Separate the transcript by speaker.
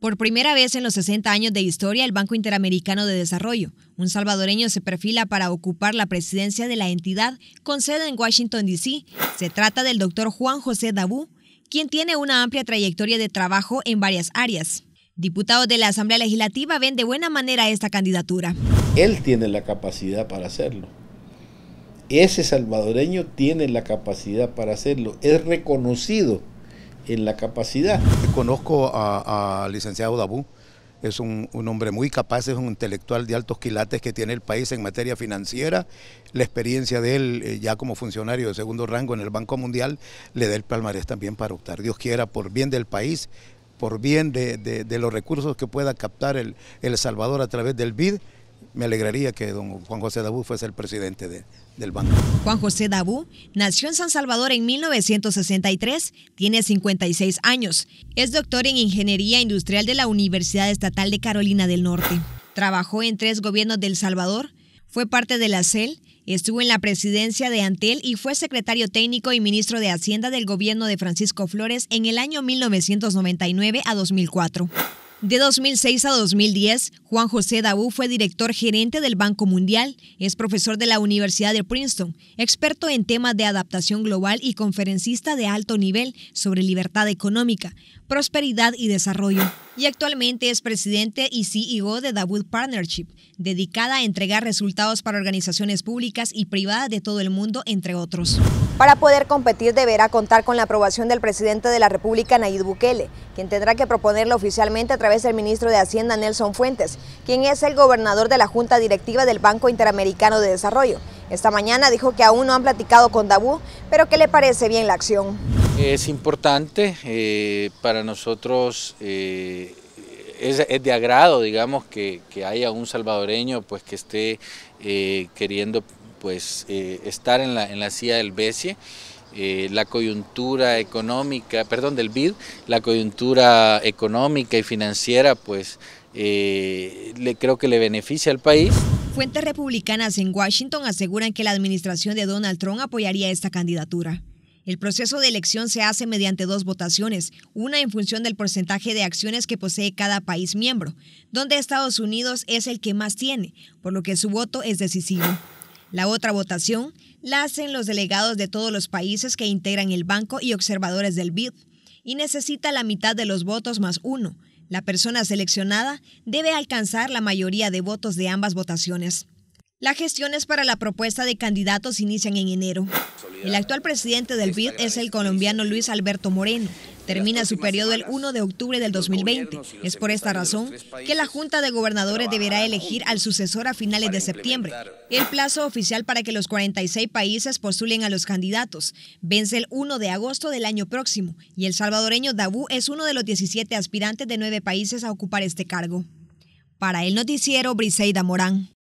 Speaker 1: Por primera vez en los 60 años de historia, el Banco Interamericano de Desarrollo, un salvadoreño se perfila para ocupar la presidencia de la entidad con sede en Washington, D.C. Se trata del doctor Juan José Dabú, quien tiene una amplia trayectoria de trabajo en varias áreas. Diputados de la Asamblea Legislativa ven de buena manera esta candidatura.
Speaker 2: Él tiene la capacidad para hacerlo. Ese salvadoreño tiene la capacidad para hacerlo. Es reconocido en la capacidad. Conozco al licenciado Dabú, es un, hombre muy capaz, es un intelectual de altos quilates que tiene el país en materia financiera. La experiencia de él eh, ya como funcionario de segundo rango en el Banco Mundial le da el palmarés también para optar, Dios quiera, por bien del país, por bien de, los recursos que pueda captar el, el Salvador a través del BID me alegraría que don Juan José Dabú fuese el presidente del banco.
Speaker 1: Juan José Dabú nació en San Salvador en 1963, tiene 56 años, es doctor en Ingeniería Industrial de la Universidad Estatal de Carolina del Norte. Trabajó en tres gobiernos del Salvador, fue parte de la CEL, estuvo en la presidencia de Antel y fue secretario técnico y ministro de Hacienda del gobierno de Francisco Flores en el año 1999 a 2004. De 2006 a 2010, Juan José Daú fue director gerente del Banco Mundial, es profesor de la Universidad de Princeton, experto en temas de adaptación global y conferencista de alto nivel sobre libertad económica, prosperidad y desarrollo y actualmente es presidente y CEO de Dawood Partnership, dedicada a entregar resultados para organizaciones públicas y privadas de todo el mundo, entre otros. Para poder competir deberá contar con la aprobación del presidente de la República, Nayib Bukele, quien tendrá que proponerlo oficialmente a través del ministro de Hacienda, Nelson Fuentes, quien es el gobernador de la Junta Directiva del Banco Interamericano de Desarrollo. Esta mañana dijo que aún no han platicado con Dabú, pero que le parece bien la acción.
Speaker 3: Es importante eh, para nosotros, eh, es, de agrado, digamos, que, haya un salvadoreño pues, que esté eh, queriendo pues, estar en la, en la silla del BESIE. la coyuntura económica, perdón, del BID, la coyuntura económica y financiera, pues le, creo que le beneficia al país.
Speaker 1: Fuentes republicanas en Washington aseguran que la administración de Donald Trump apoyaría esta candidatura. El proceso de elección se hace mediante dos votaciones, una en función del porcentaje de acciones que posee cada país miembro, donde Estados Unidos es el que más tiene, por lo que su voto es decisivo. La otra votación la hacen los delegados de todos los países que integran el banco y observadores del BID, y necesita la mitad de los votos más uno. La persona seleccionada debe alcanzar la mayoría de votos de ambas votaciones. Las gestiones para la propuesta de candidatos inician en enero. El actual presidente del BID es el colombiano Luis Alberto Moreno. Termina su periodo el 1 de octubre del 2020. Es por esta razón que la Junta de Gobernadores deberá elegir al sucesor a finales de septiembre. El plazo oficial para que los 46 países postulen a los candidatos vence el 1 de agosto del año próximo y el salvadoreño Dabú es uno de los 17 aspirantes de nueve países a ocupar este cargo. Para el noticiero Briseida Morán.